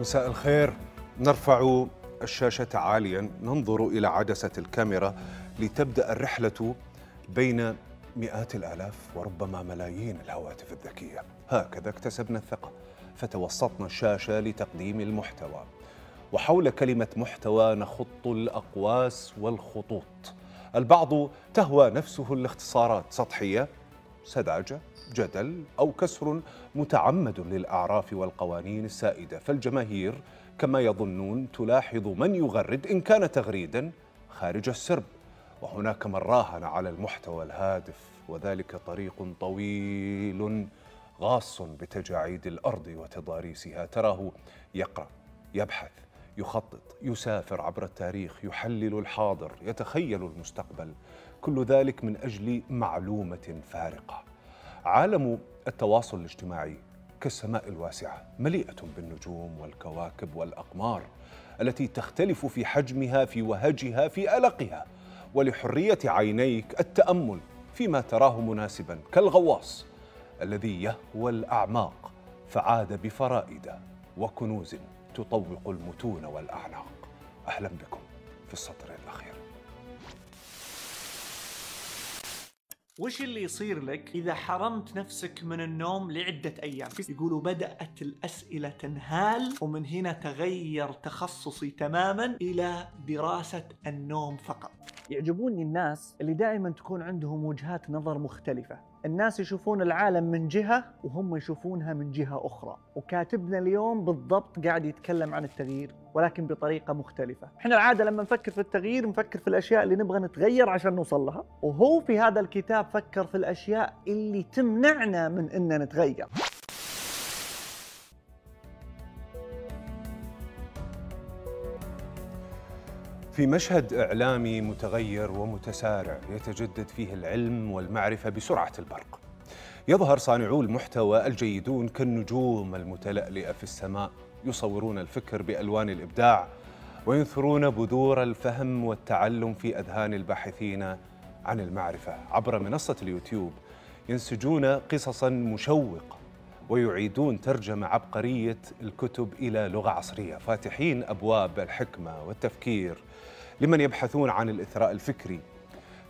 مساء الخير نرفع الشاشة عاليا ننظر إلى عدسة الكاميرا لتبدأ الرحلة بين مئات الآلاف وربما ملايين الهواتف الذكية هكذا اكتسبنا الثقة فتوسطنا الشاشة لتقديم المحتوى وحول كلمة محتوى نخط الأقواس والخطوط البعض تهوى نفسه الاختصارات سطحية سذاجة جدل أو كسر متعمد للأعراف والقوانين السائدة فالجماهير كما يظنون تلاحظ من يغرد إن كان تغريدا خارج السرب وهناك من راهن على المحتوى الهادف وذلك طريق طويل غاص بتجاعيد الأرض وتضاريسها تراه يقرأ يبحث يخطط يسافر عبر التاريخ يحلل الحاضر يتخيل المستقبل كل ذلك من أجل معلومة فارقة عالم التواصل الاجتماعي كالسماء الواسعة مليئة بالنجوم والكواكب والأقمار التي تختلف في حجمها في وهجها في ألقها ولحرية عينيك التأمل فيما تراه مناسبا كالغواص الذي يهوى الأعماق فعاد بفرائد وكنوز تطوق المتون والأعناق أهلا بكم في السطر وش اللي يصير لك إذا حرمت نفسك من النوم لعدة أيام؟ يقولوا بدأت الأسئلة تنهال ومن هنا تغير تخصصي تماما إلى دراسة النوم فقط يعجبوني الناس اللي دائما تكون عندهم وجهات نظر مختلفة الناس يشوفون العالم من جهة وهم يشوفونها من جهة أخرى وكاتبنا اليوم بالضبط قاعد يتكلم عن التغيير ولكن بطريقة مختلفة احنا العادة لما نفكر في التغيير نفكر في الأشياء اللي نبغى نتغير عشان نوصل لها وهو في هذا الكتاب فكر في الأشياء اللي تمنعنا من أن نتغير في مشهد إعلامي متغير ومتسارع يتجدد فيه العلم والمعرفة بسرعة البرق يظهر صانعو المحتوى الجيدون كالنجوم المتلألئة في السماء يصورون الفكر بألوان الإبداع وينثرون بذور الفهم والتعلم في أذهان الباحثين عن المعرفة عبر منصة اليوتيوب ينسجون قصصا مشوقة ويعيدون ترجمة عبقرية الكتب إلى لغة عصرية فاتحين أبواب الحكمة والتفكير لمن يبحثون عن الإثراء الفكري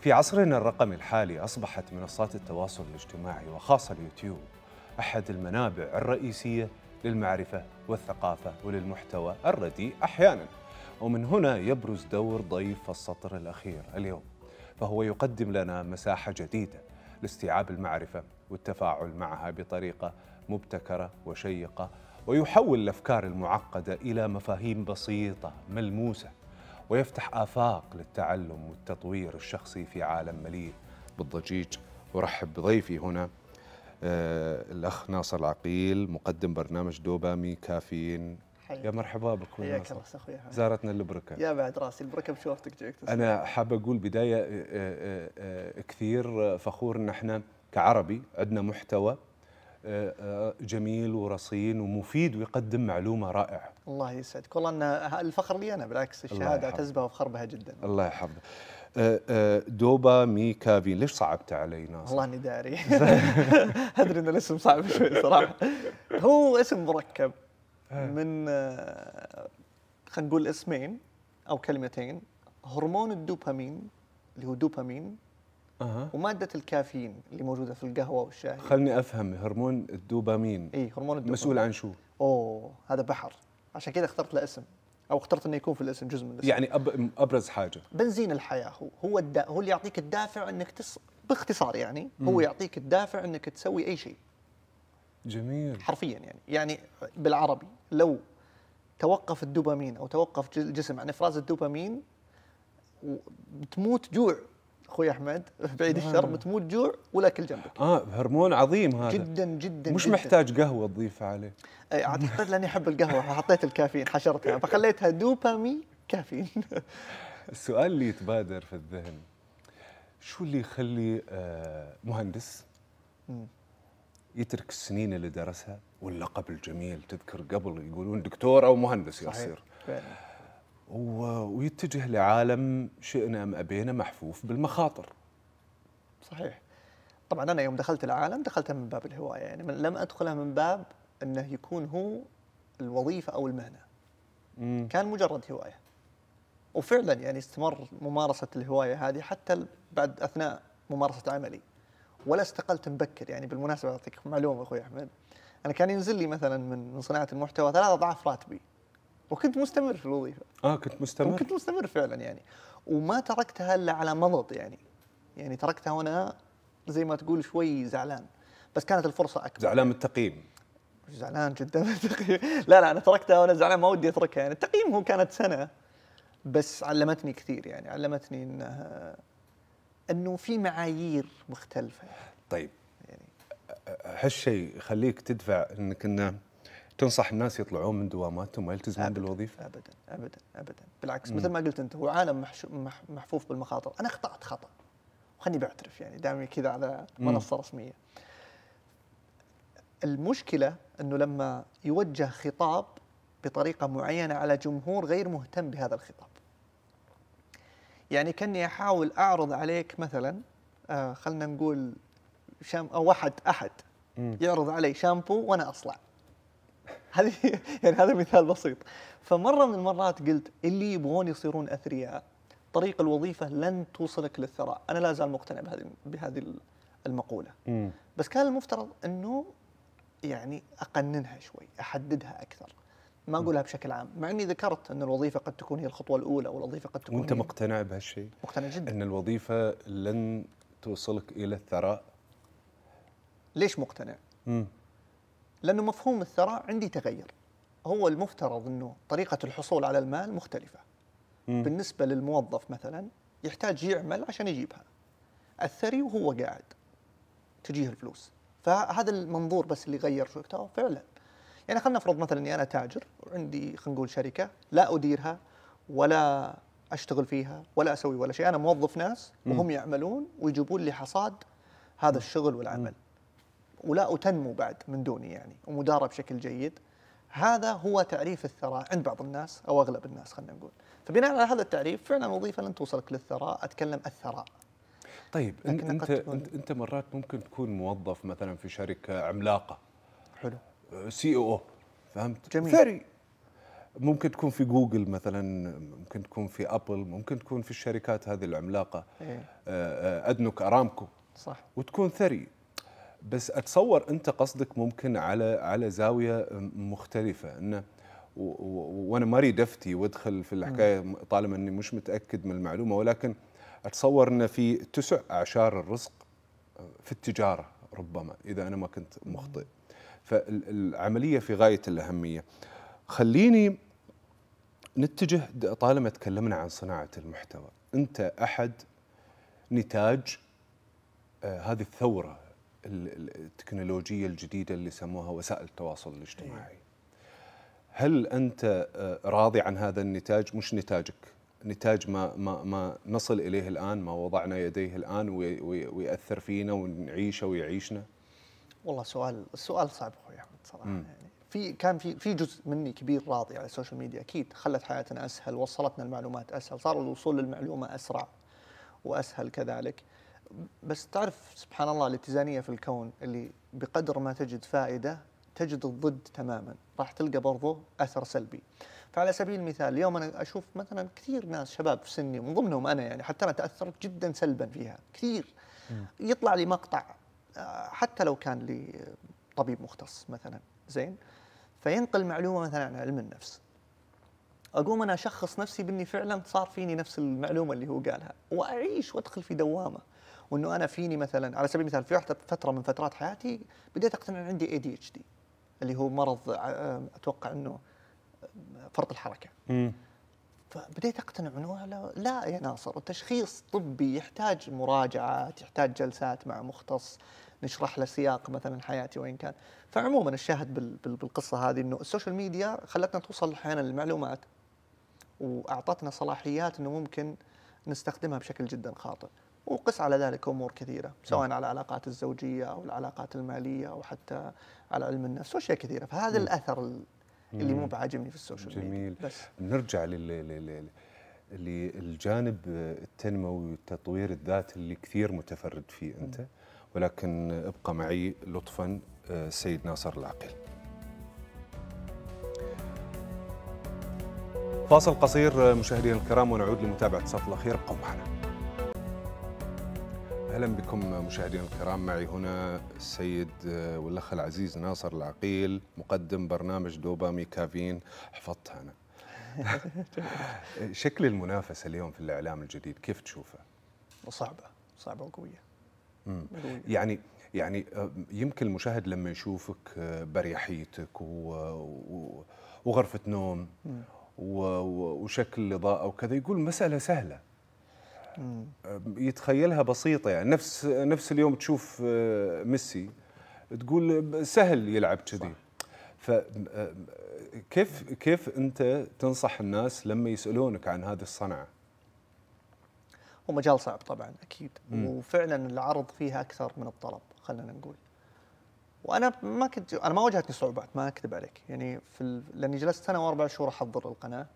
في عصرنا الرقمي الحالي أصبحت منصات التواصل الاجتماعي وخاصة اليوتيوب أحد المنابع الرئيسية للمعرفة والثقافة وللمحتوى الرديء أحياناً ومن هنا يبرز دور ضيف السطر الأخير اليوم فهو يقدم لنا مساحة جديدة لاستيعاب المعرفة والتفاعل معها بطريقة مبتكره وشيقه ويحول الافكار المعقده الى مفاهيم بسيطه ملموسه ويفتح افاق للتعلم والتطوير الشخصي في عالم مليء بالضجيج ارحب بضيفي هنا آه الاخ ناصر العقيل مقدم برنامج دوبامي كافيين حي. يا مرحبا بك حياك الله اخوي زارتنا البركه يا بعد راسي البركه بشوفتك جيك انا حاب اقول بدايه آه، آه، آه، كثير فخور ان احنا كعربي عندنا محتوى جميل ورصين ومفيد ويقدم معلومه رائعه. الله يسعدك، والله ان الفخر لي انا بالعكس الشهاده اعتز بها وافخر بها جدا. الله يحفظك. أه، أه، دوبا ميكافي ليش صعبت علينا؟ والله اني داري ادري ان الاسم صعب شوي صراحه. هو اسم مركب آه. من خلينا نقول اسمين او كلمتين هرمون الدوبامين اللي هو دوبامين أه. وماده الكافيين اللي موجوده في القهوه والشاي خلني افهم هرمون الدوبامين اي هرمون الدوبامين مسؤول عن شو؟ اوه هذا بحر عشان كذا اخترت له اسم او اخترت انه يكون في الاسم جزء من الاسم يعني أب... ابرز حاجه بنزين الحياه هو هو الد... هو اللي يعطيك الدافع انك تس... باختصار يعني هو يعطيك الدافع انك تسوي اي شيء جميل حرفيا يعني يعني بالعربي لو توقف الدوبامين او توقف الجسم عن افراز الدوبامين بتموت جوع اخوي احمد بعيد الشر آه. بتموت جوع والاكل جنبك اه هرمون عظيم هذا جدا جدا مش جداً. محتاج قهوه تضيفها عليه اي اعتقد لاني احب القهوه حطيت الكافيين حشرتها فخليتها دوبامي كافيين السؤال اللي يتبادر في الذهن شو اللي يخلي آه، مهندس يترك السنين اللي درسها واللقب الجميل تذكر قبل يقولون دكتور او مهندس يصير صحيح. ويتجه لعالم شئنا ام ابينا محفوف بالمخاطر. صحيح. طبعا انا يوم دخلت العالم دخلتها من باب الهوايه يعني لم ادخلها من باب انه يكون هو الوظيفه او المهنه. مم. كان مجرد هوايه. وفعلا يعني استمر ممارسه الهوايه هذه حتى بعد اثناء ممارسه عملي. ولا استقلت مبكر يعني بالمناسبه اعطيك معلومه اخوي احمد. انا كان ينزل لي مثلا من صناعه المحتوى ثلاث اضعاف راتبي. وكنت مستمر في الوظيفه اه كنت مستمر كنت مستمر فعلا يعني وما تركتها الا على مضض يعني يعني تركتها وانا زي ما تقول شوي زعلان بس كانت الفرصه اكبر زعلان من التقييم زعلان جدا من التقييم لا لا انا تركتها وانا زعلان ما ودي اتركها يعني التقييم هو كانت سنه بس علمتني كثير يعني علمتني انها انه في معايير مختلفه يعني. طيب يعني هالشيء يخليك تدفع انك انه تنصح الناس يطلعون من دواماتهم ويلتزمون بالوظيفه؟ ابدا ابدا ابدا بالعكس مثل ما قلت انت هو عالم محفوف بالمخاطر، انا اخطات خطا وخليني بعترف يعني دامي كذا على منصه رسميه. المشكله انه لما يوجه خطاب بطريقه معينه على جمهور غير مهتم بهذا الخطاب. يعني كاني احاول اعرض عليك مثلا آه خلنا نقول شام او احد احد يعرض علي شامبو وانا اصلع. هذه يعني هذا مثال بسيط فمره من المرات قلت اللي يبغون يصيرون اثرياء طريق الوظيفه لن توصلك للثراء انا لا زال مقتنع بهذه بهذه المقوله بس كان المفترض انه يعني اقننها شوي احددها اكثر ما اقولها بشكل عام مع اني ذكرت ان الوظيفه قد تكون هي الخطوه الاولى والوظيفه قد تكون وانت مقتنع بهالشيء مقتنع جدا ان الوظيفه لن توصلك الى الثراء ليش مقتنع؟ مم. لأنه مفهوم الثراء عندي تغير هو المفترض أنه طريقة الحصول على المال مختلفة مم. بالنسبة للموظف مثلا يحتاج يعمل عشان يجيبها الثري وهو قاعد تجيه الفلوس فهذا المنظور بس اللي غير شو فعلا يعني خلينا نفرض مثلا اني انا تاجر وعندي خلينا نقول شركه لا اديرها ولا اشتغل فيها ولا اسوي ولا شيء انا موظف ناس وهم يعملون ويجيبون لي حصاد هذا الشغل والعمل ولا تنمو بعد من دوني يعني ومدارة بشكل جيد هذا هو تعريف الثراء عند بعض الناس او اغلب الناس خلينا نقول فبناء على هذا التعريف فعلا وظيفه لن توصلك للثراء اتكلم الثراء طيب انت انت, انت مرات ممكن تكون موظف مثلا في شركه عملاقه حلو سي او فهمت جميل ثري ممكن تكون في جوجل مثلا ممكن تكون في ابل ممكن تكون في الشركات هذه العملاقه إيه؟ آه، آه، ادنوك ارامكو صح وتكون ثري بس اتصور انت قصدك ممكن على على زاويه مختلفه انه وانا ما اريد افتي وادخل في الحكايه طالما اني مش متاكد من المعلومه ولكن اتصور ان في تسع اعشار الرزق في التجاره ربما اذا انا ما كنت مخطئ فالعمليه في غايه الاهميه خليني نتجه طالما تكلمنا عن صناعه المحتوى انت احد نتاج آه، هذه الثوره التكنولوجية الجديدة اللي سموها وسائل التواصل الاجتماعي إيه. هل أنت آه، راضي عن هذا النتاج مش نتاجك نتاج ما, ما, ما نصل إليه الآن ما وضعنا يديه الآن ويأثر فينا ونعيشه ويعيشنا والله سؤال السؤال صعب أخوي أحمد صراحة يعني في كان في في جزء مني كبير راضي على السوشيال ميديا اكيد خلت حياتنا اسهل وصلتنا المعلومات اسهل صار الوصول للمعلومه اسرع واسهل كذلك بس تعرف سبحان الله الاتزانيه في الكون اللي بقدر ما تجد فائده تجد الضد تماما راح تلقى برضه اثر سلبي فعلى سبيل المثال اليوم انا اشوف مثلا كثير ناس شباب في سني من ضمنهم انا يعني حتى انا تاثرت جدا سلبا فيها كثير يطلع لي مقطع آه، حتى لو كان لي طبيب مختص مثلا زين فينقل معلومه مثلا عن علم النفس اقوم انا اشخص نفسي باني فعلا صار فيني نفس المعلومه اللي هو قالها واعيش وادخل في دوامه وانه انا فيني مثلا على سبيل المثال في واحده فتره من فترات حياتي بديت اقتنع ان عندي اي دي اتش دي اللي هو مرض آه، اتوقع انه فرط الحركه. امم فبديت اقتنع انه لا, لا يا ناصر التشخيص طبي يحتاج مراجعات، يحتاج جلسات مع مختص، نشرح له سياق مثلا حياتي وين كان، فعموما الشاهد بالقصه هذه انه السوشيال ميديا خلتنا توصل احيانا للمعلومات واعطتنا صلاحيات انه ممكن نستخدمها بشكل جدا خاطئ. وقس على ذلك امور كثيره نعم. سواء على العلاقات الزوجيه او العلاقات الماليه او حتى على علم النفس واشياء كثيره فهذا الاثر اللي مو بعاجبني في السوشيال جميل. ميديا جميل بس نرجع لل للجانب التنموي والتطوير الذاتي اللي كثير متفرد فيه انت ولكن ابقى معي لطفا آه، سيد ناصر العقيل فاصل قصير آه، مشاهدينا الكرام ونعود لمتابعه الصف الاخير ابقوا معنا اهلا بكم مشاهدينا الكرام معي هنا السيد آه، والاخ العزيز ناصر العقيل مقدم برنامج دوبامي كافين حفظتها انا شكل المنافسه اليوم في الاعلام الجديد كيف تشوفه؟ صعبه صعبه وقويه يعني يعني آه، يمكن المشاهد لما يشوفك آه، بريحيتك وغرفه نوم وشكل الاضاءه وكذا يقول مساله سهله يتخيلها بسيطه يعني نفس نفس اليوم تشوف آه، ميسي تقول سهل يلعب كذي فكيف آه، كيف انت تنصح الناس لما يسالونك عن هذه الصنعه؟ هو مجال صعب طبعا اكيد مم. وفعلا العرض فيها اكثر من الطلب خلينا نقول وانا ما كنت انا ما واجهتني صعوبات ما اكذب عليك يعني في لاني جلست سنه واربع شهور احضر القناه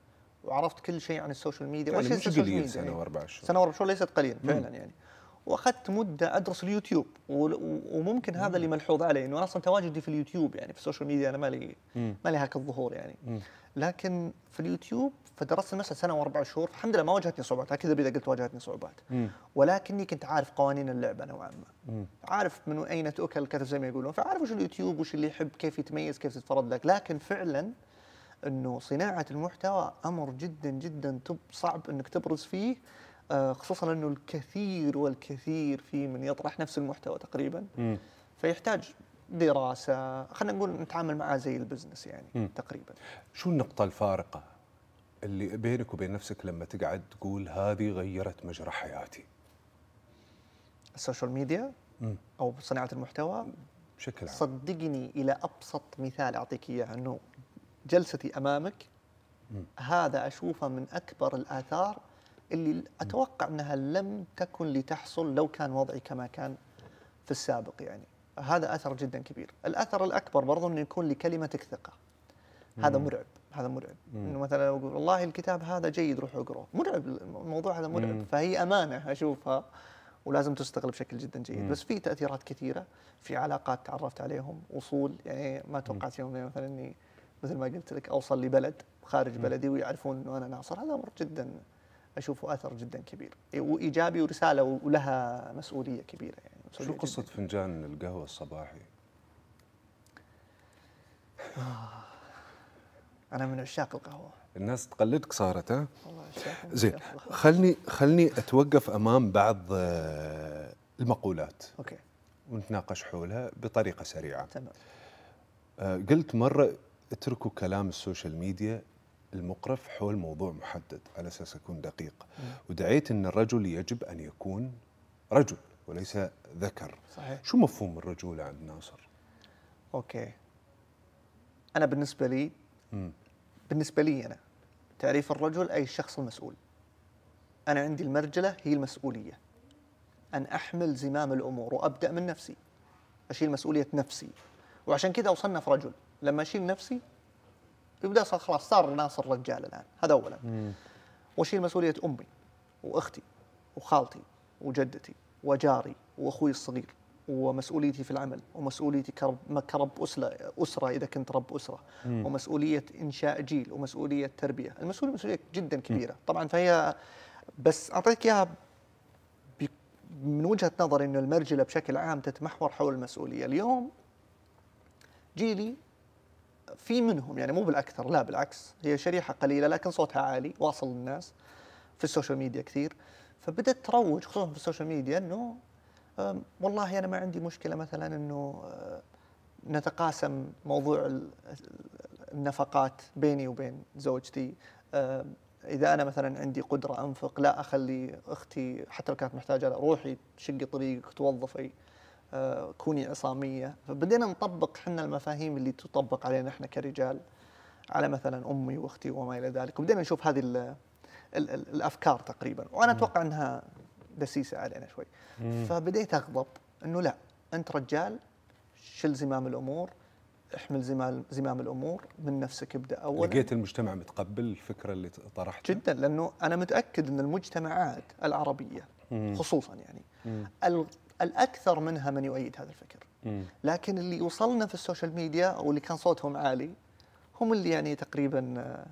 وعرفت كل شيء عن السوشيال ميديا يعني مش قليل سنه إيه. واربع شهور سنه واربع شهور ليست قليلا فعلا يعني واخذت مده ادرس اليوتيوب وممكن هذا اللي ملحوظ عليه انه انا اصلا تواجدي في اليوتيوب يعني في السوشيال ميديا انا مالي مالي هاك الظهور يعني لكن في اليوتيوب فدرست المسألة سنه واربع شهور الحمد لله ما واجهتني صعوبات اكذب اذا قلت واجهتني صعوبات ولكني كنت عارف قوانين اللعبه نوعا ما عارف من اين تؤكل الكتف زي ما يقولون فعارف وش اليوتيوب وش اللي يحب كيف يتميز كيف تتفرض لك لكن فعلا انه صناعه المحتوى امر جدا جدا صعب انك تبرز فيه آه، خصوصا انه الكثير والكثير في من يطرح نفس المحتوى تقريبا م. فيحتاج دراسه خلينا نقول نتعامل معاه زي البزنس يعني م. تقريبا شو النقطه الفارقه اللي بينك وبين نفسك لما تقعد تقول هذه غيرت مجرى حياتي السوشيال ميديا او صناعه المحتوى بشكل عام صدقني الى ابسط مثال اعطيك اياه انه جلستي امامك هذا اشوفه من اكبر الاثار اللي اتوقع انها لم تكن لتحصل لو كان وضعي كما كان في السابق يعني هذا اثر جدا كبير الاثر الاكبر برضه انه يكون لكلمتك ثقه هذا مرعب هذا مرعب انه مثلا اقول والله الكتاب هذا جيد روح اقراه مرعب الموضوع هذا مرعب فهي امانه اشوفها ولازم تستغل بشكل جدا جيد بس في تاثيرات كثيره في علاقات تعرفت عليهم وصول يعني ما توقعت يوم مثلا اني مثل ما قلت لك اوصل لبلد خارج م. بلدي ويعرفون انه انا ناصر هذا امر جدا اشوفه اثر جدا كبير وايجابي ورساله ولها مسؤوليه كبيره يعني مسؤولية شو قصه جداً. فنجان القهوه الصباحي؟ آه، انا من عشاق القهوه الناس تقلدك صارت ها؟ والله زين خلني خلني اتوقف امام بعض آه، المقولات اوكي ونتناقش حولها بطريقه سريعه تمام آه، قلت مره اتركوا كلام السوشيال ميديا المقرف حول موضوع محدد على اساس اكون دقيق ودعيت ان الرجل يجب ان يكون رجل وليس ذكر صحيح. شو مفهوم الرجوله عند ناصر اوكي انا بالنسبه لي م. بالنسبه لي انا تعريف الرجل اي الشخص المسؤول انا عندي المرجله هي المسؤوليه ان احمل زمام الامور وابدا من نفسي اشيل مسؤوليه نفسي وعشان كذا اصنف رجل لما اشيل نفسي يبدا صار خلاص صار ناصر رجال الان هذا اولا واشيل مسؤوليه امي واختي وخالتي وجدتي وجاري واخوي الصغير ومسؤوليتي في العمل ومسؤوليتي كرب كرب أسرة, أسرة إذا كنت رب أسرة مم. ومسؤولية إنشاء جيل ومسؤولية تربية المسؤولية مسؤولية جدا كبيرة مم. طبعا فهي بس أعطيك إياها من وجهة نظري انه المرجلة بشكل عام تتمحور حول المسؤولية اليوم جيلي في منهم يعني مو بالاكثر لا بالعكس هي شريحه قليله لكن صوتها عالي واصل للناس في السوشيال ميديا كثير فبدات تروج خصوصا في السوشيال ميديا انه والله انا ما عندي مشكله مثلا انه نتقاسم موضوع النفقات بيني وبين زوجتي اذا انا مثلا عندي قدره انفق لا اخلي اختي حتى لو كانت محتاجه روحي تشقي طريقك توظفي آه، كوني عصاميه فبدينا نطبق حنا المفاهيم اللي تطبق علينا احنا كرجال على مثلا امي واختي وما الى ذلك وبدينا نشوف هذه الـ الـ الـ الافكار تقريبا وانا اتوقع انها دسيسه علينا شوي فبديت اغضب انه لا انت رجال شل زمام الامور احمل زمام زمام الامور من نفسك ابدا اولا لقيت المجتمع متقبل الفكره اللي طرحتها جدا لانه انا متاكد ان المجتمعات العربيه خصوصا يعني الاكثر منها من يؤيد هذا الفكر لكن اللي وصلنا في السوشيال ميديا واللي كان صوتهم عالي هم اللي يعني تقريبا آه،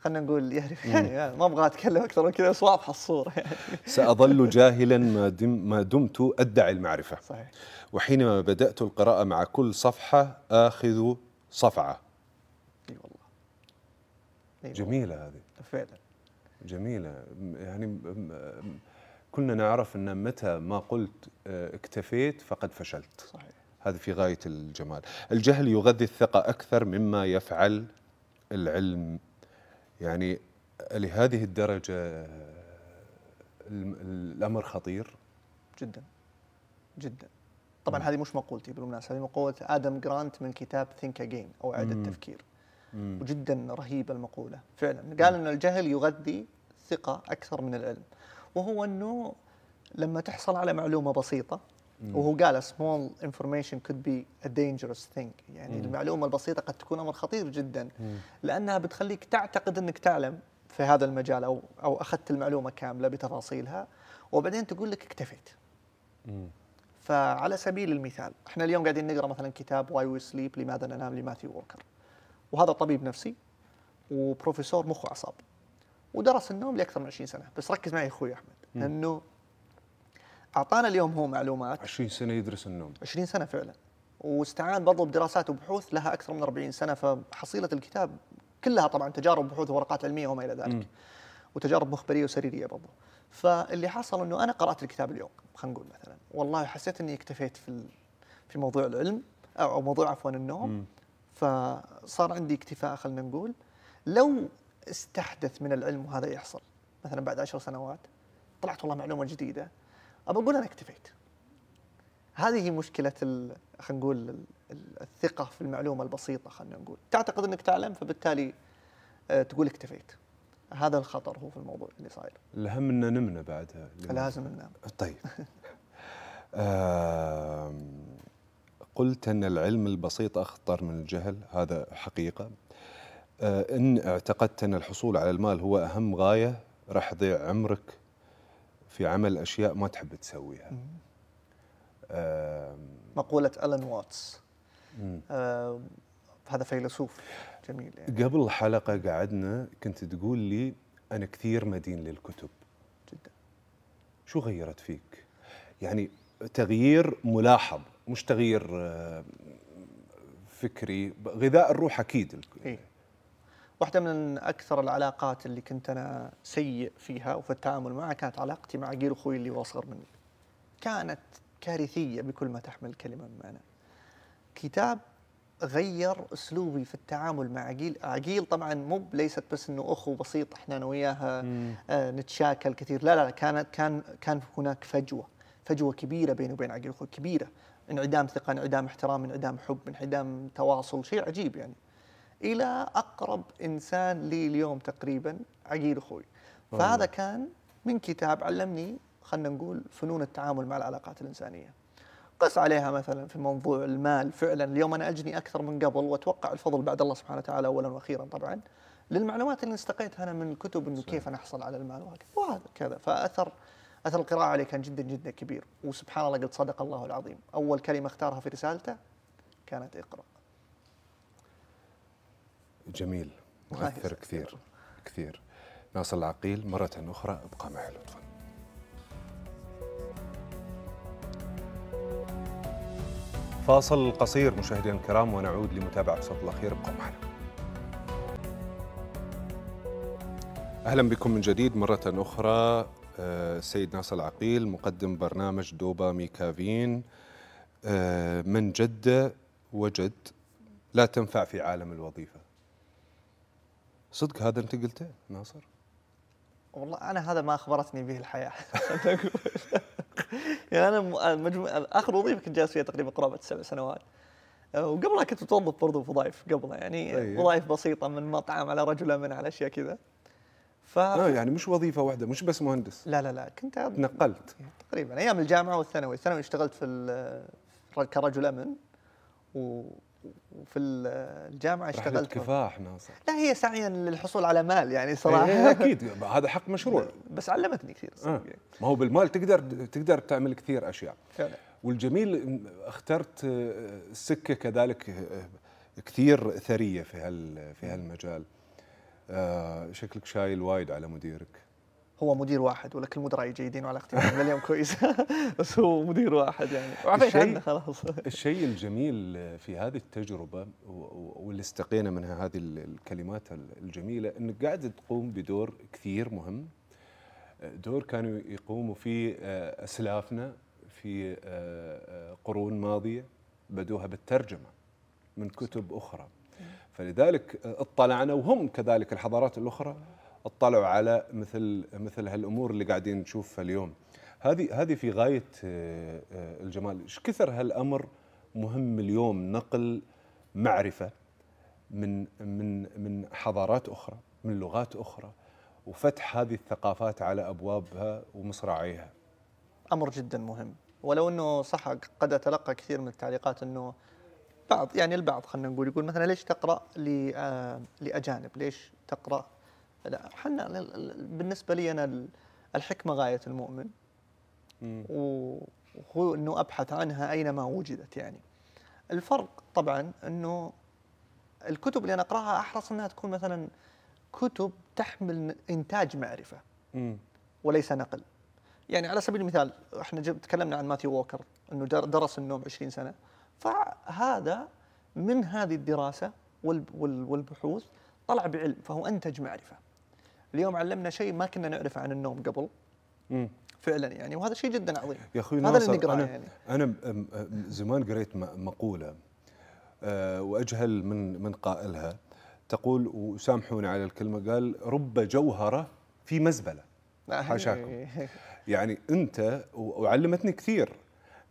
خلينا نقول يعرف يعني, يعني ما ابغى اتكلم اكثر من كذا بس واضحه الصوره يعني ساظل جاهلا ما, دم ما دمت ادعي المعرفه صحيح وحينما بدات القراءه مع كل صفحه اخذ صفعه اي والله جميله هذه فعلا جميله يعني كنا نعرف أن متى ما قلت آه، اكتفيت فقد فشلت صحيح. هذا في غاية الجمال الجهل يغذي الثقة أكثر مما يفعل العلم يعني لهذه الدرجة الأمر خطير جدا جدا طبعا مم. هذه مش مقولتي بالمناسبه هذه مقوله ادم جرانت من كتاب ثينك اجين او اعاده التفكير وجدا رهيبه المقوله فعلا قال ان الجهل يغذي الثقه اكثر من العلم وهو انه لما تحصل على معلومه بسيطه وهو قال small information could be a dangerous thing يعني مم. المعلومة البسيطة قد تكون أمر خطير جدا مم. لأنها بتخليك تعتقد أنك تعلم في هذا المجال أو أو أخذت المعلومة كاملة بتفاصيلها وبعدين تقول لك اكتفيت مم. فعلى سبيل المثال احنا اليوم قاعدين نقرا مثلا كتاب واي وي سليب لماذا ننام لماثيو ووكر وهذا طبيب نفسي وبروفيسور مخ واعصاب ودرس النوم لاكثر من 20 سنه بس ركز معي اخوي احمد لانه اعطانا اليوم هو معلومات 20 سنه يدرس النوم 20 سنه فعلا واستعان برضو بدراسات وبحوث لها اكثر من 40 سنه فحصيله الكتاب كلها طبعا تجارب وبحوث وورقات علميه وما الى ذلك م. وتجارب مخبريه وسريريه برضو فاللي حصل انه انا قرات الكتاب اليوم خلينا نقول مثلا والله حسيت اني اكتفيت في في موضوع العلم او موضوع عفوا النوم م. فصار عندي اكتفاء خلينا نقول لو استحدث من العلم وهذا يحصل مثلا بعد عشر سنوات طلعت والله معلومه جديده ابى اقول انا اكتفيت هذه مشكله خلينا نقول الثقه في المعلومه البسيطه خلينا نقول تعتقد انك تعلم فبالتالي آه، تقول اكتفيت هذا الخطر هو في الموضوع اللي صاير الاهم ان نمنا بعدها لازم ننام طيب آه قلت ان العلم البسيط اخطر من الجهل هذا حقيقه آه، إن اعتقدت أن الحصول على المال هو أهم غاية راح تضيع عمرك في عمل أشياء ما تحب تسويها مقولة ألان واتس هذا فيلسوف جميل يعني. قبل حلقة قعدنا كنت تقول لي أنا كثير مدين للكتب جدا شو غيرت فيك؟ يعني تغيير ملاحظ مش تغيير فكري غذاء الروح أكيد إيه؟ واحدة من أكثر العلاقات اللي كنت أنا سيء فيها وفي التعامل معها كانت علاقتي مع جيل أخوي اللي هو أصغر مني كانت كارثية بكل ما تحمل الكلمة من معنى كتاب غير اسلوبي في التعامل مع عقيل، عقيل طبعا مو ليست بس انه اخو بسيط احنا انا وياه آه نتشاكل كثير، لا لا كانت كان كان هناك فجوه، فجوه كبيره بيني وبين عقيل اخوي كبيره، انعدام ثقه، انعدام احترام، انعدام حب، انعدام تواصل، شيء عجيب يعني. الى اقرب انسان لي اليوم تقريبا عقيل اخوي فهذا كان من كتاب علمني خلينا نقول فنون التعامل مع العلاقات الانسانيه قس عليها مثلا في موضوع المال فعلا اليوم انا اجني اكثر من قبل واتوقع الفضل بعد الله سبحانه وتعالى اولا واخيرا طبعا للمعلومات اللي استقيتها انا من الكتب انه كيف انا احصل على المال وهكذا كذا فاثر اثر القراءه عليه كان جدا جدا كبير وسبحان الله قلت صدق الله العظيم اول كلمه اختارها في رسالته كانت اقرا جميل مؤثر كثير كثير ناصر العقيل مرة أخرى ابقى معي لطفا فاصل قصير مشاهدينا الكرام ونعود لمتابعة صوت الأخير ابقوا معنا أهلا بكم من جديد مرة أخرى السيد آه، ناصر العقيل مقدم برنامج دوبا ميكافين آه، من جدة وجد لا تنفع في عالم الوظيفة صدق هذا انت قلته ناصر؟ والله انا هذا ما اخبرتني به الحياه يعني انا مجمو... اخر وظيفه كنت جالس فيها تقريبا قرابه سبع سنوات آه، وقبلها كنت متوظف برضو في وظائف قبلها يعني طيب. وظائف بسيطه من مطعم على رجل من على اشياء كذا ف آه يعني مش وظيفه واحده مش بس مهندس لا لا لا كنت نقلت تقريبا ايام الجامعه والثانوي الثانوي اشتغلت في كرجل امن و وفي الجامعه اشتغلت كفاح ناصر لا هي سعيا للحصول على مال يعني إيه، صراحه ايه اكيد هذا حق مشروع بس علمتني كثير آه. ما هو بالمال تقدر تقدر تعمل كثير اشياء فعلا. والجميل اخترت آه، سكه كذلك آه، كثير ثريه في هال في هالمجال آه شكلك شايل وايد على مديرك هو مدير واحد ولا كل مدراء جيدين وعلى اختلاف مليون كويسه بس هو مدير واحد يعني وعفيت خلاص الشيء الجميل في هذه التجربه واللي استقينا منها هذه الكلمات الجميله انك قاعد تقوم بدور كثير مهم دور كانوا يقوموا فيه آه، اسلافنا في آه، آه، قرون ماضيه بدوها بالترجمه من كتب اخرى فلذلك اطلعنا وهم كذلك الحضارات الاخرى اطلعوا على مثل مثل هالامور اللي قاعدين نشوفها اليوم هذه هذه في غايه آه، آه، الجمال ايش كثر هالامر مهم اليوم نقل معرفه من من من حضارات اخرى من لغات اخرى وفتح هذه الثقافات على ابوابها ومصراعيها امر جدا مهم ولو انه صح قد اتلقى كثير من التعليقات انه بعض يعني البعض خلينا نقول يقول مثلا ليش تقرا آه، لاجانب ليش تقرا لا حنا بالنسبه لي انا الحكمه غايه المؤمن وهو انه ابحث عنها اينما وجدت يعني الفرق طبعا انه الكتب اللي انا اقراها احرص انها تكون مثلا كتب تحمل انتاج معرفه وليس نقل يعني على سبيل المثال احنا تكلمنا عن ماثيو ووكر انه درس النوم 20 سنه فهذا من هذه الدراسه والبحوث طلع بعلم فهو انتج معرفه اليوم علمنا شيء ما كنا نعرفه عن النوم قبل مم. فعلا يعني وهذا شيء جدا عظيم يا اخوي هذا اللي نقراه أنا يعني انا زمان قريت مقوله آه، واجهل من من قائلها تقول وسامحوني على الكلمه قال رب جوهره في مزبله حاشاكم نعم. يعني انت وعلمتني كثير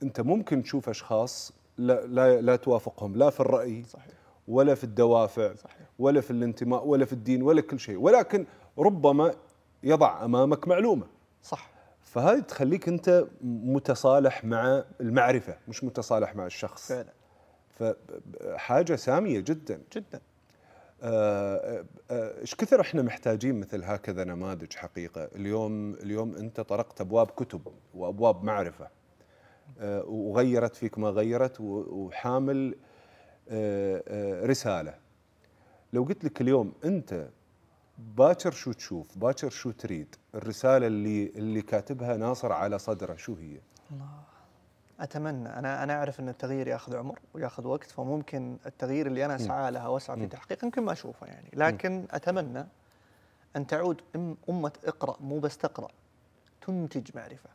انت ممكن تشوف اشخاص لا لا, لا توافقهم لا في الراي صحيح. ولا في الدوافع صحيح. ولا في الانتماء ولا في الدين ولا كل شيء ولكن ربما يضع امامك معلومه صح فهذه تخليك انت متصالح مع المعرفه مش متصالح مع الشخص فعلا فحاجه ساميه جدا جدا آه، آه، آه، ايش كثر احنا محتاجين مثل هكذا نماذج حقيقه اليوم اليوم انت طرقت ابواب كتب وابواب معرفه أه وغيرت فيك ما غيرت وحامل أه أه رساله لو قلت لك اليوم انت باكر شو تشوف باكر شو تريد الرساله اللي اللي كاتبها ناصر على صدره شو هي الله اتمنى انا انا اعرف ان التغيير ياخذ عمر وياخذ وقت فممكن التغيير اللي انا اسعى لها واسعى في تحقيقه يمكن ما اشوفه يعني لكن اتمنى ان تعود امه اقرا مو بس تقرا تنتج معرفه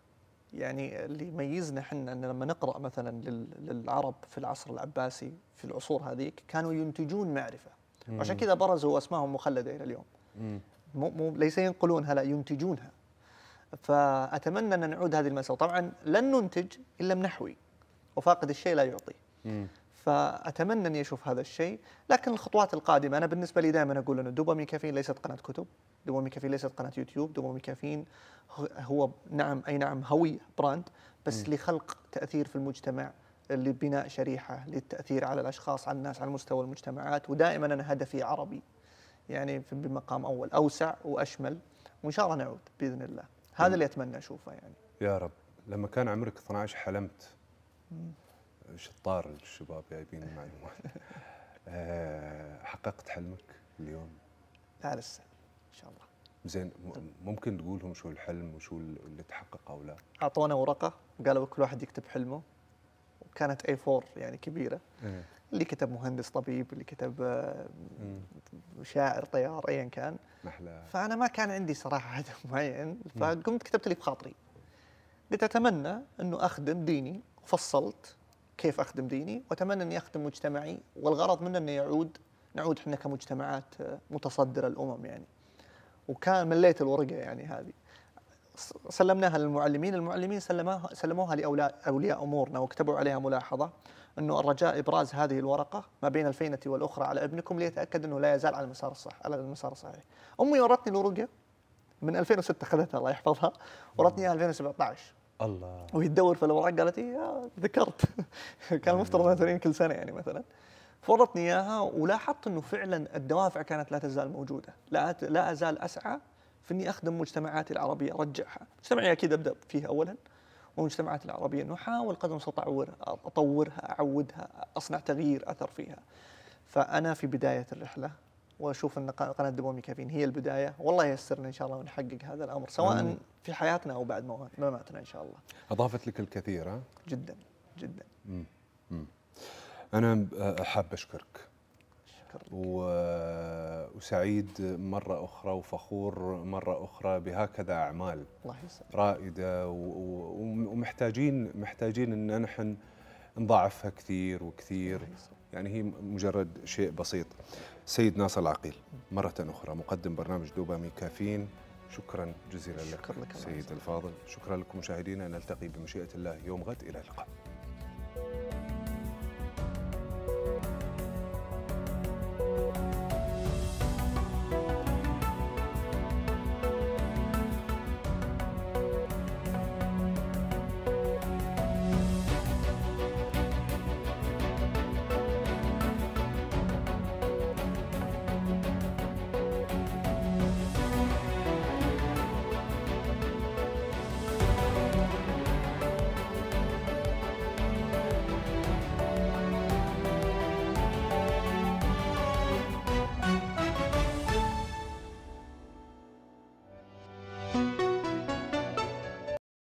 يعني اللي يميزنا احنا ان لما نقرا مثلا للعرب في العصر العباسي في العصور هذيك كانوا ينتجون معرفه عشان كذا برزوا اسمائهم مخلده الى اليوم مو مو ليس ينقلونها لا ينتجونها فاتمنى ان نعود هذه المساله طبعا لن ننتج الا نحوي وفاقد الشيء لا يعطي فاتمنى اني اشوف هذا الشيء لكن الخطوات القادمه انا بالنسبه لي دائما اقول انه دوبامين كافيين ليست قناه كتب دوبامين كافيين ليست قناه يوتيوب دوبامين كافيين هو نعم اي نعم هوي براند بس مم. لخلق تاثير في المجتمع لبناء شريحه للتاثير على الاشخاص على الناس على مستوى المجتمعات ودائما انا هدفي عربي يعني في بمقام اول اوسع واشمل وان شاء الله نعود باذن الله هذا اللي اتمنى اشوفه يعني يا رب لما كان عمرك 12 حلمت شطار الشباب جايبين المعلومات آه، حققت حلمك اليوم لا لسه ان شاء الله زين ممكن تقولهم شو الحلم وشو اللي تحقق او لا اعطونا ورقه قالوا كل واحد يكتب حلمه وكانت اي 4 يعني كبيره إيه. اللي كتب مهندس طبيب اللي كتب آه، شاعر طيار ايا كان محلى. فانا ما كان عندي صراحه هدف معين فقمت كتبت اللي بخاطري قلت اتمنى انه اخدم ديني فصلت كيف اخدم ديني واتمنى اني اخدم مجتمعي والغرض منه انه يعود نعود احنا كمجتمعات آه، متصدره الامم يعني وكان مليت الورقه يعني هذه سلمناها للمعلمين المعلمين سلموها سلموها لاولياء امورنا وكتبوا عليها ملاحظه انه الرجاء ابراز هذه الورقه ما بين الفينه والاخرى على ابنكم ليتاكد انه لا يزال على المسار الصح على المسار الصحيح. امي ورتني الورقه من 2006 اخذتها الله يحفظها ورتني اياها 2017 الله وهي تدور في الاوراق قالت لي إيه، ذكرت كان المفترض انها كل سنه يعني مثلا فورتني اياها ولاحظت انه فعلا الدوافع كانت لا تزال موجوده، لا لا ازال اسعى في اني اخدم مجتمعاتي العربيه ارجعها، مجتمعي اكيد ابدا فيه اولا والمجتمعات العربية نحاول قدر المستطاع أطورها أعودها أصنع تغيير أثر فيها فأنا في بداية الرحلة واشوف ان قناه دبومي كافيين هي البدايه والله ييسرنا ان شاء الله ونحقق هذا الامر سواء في حياتنا او بعد مماتنا ان شاء الله. اضافت لك الكثير ها؟ جدا جدا. مم. مم. انا حاب اشكرك وسعيد مرة أخرى وفخور مرة أخرى بهكذا أعمال الله رائدة ومحتاجين محتاجين أن نحن نضاعفها كثير وكثير يعني هي مجرد شيء بسيط سيد ناصر العقيل مرة أخرى مقدم برنامج دوبامي كافيين شكرا جزيلا لك, لك, لك سيد الفاضل شكرا لكم مشاهدينا نلتقي بمشيئة الله يوم غد إلى اللقاء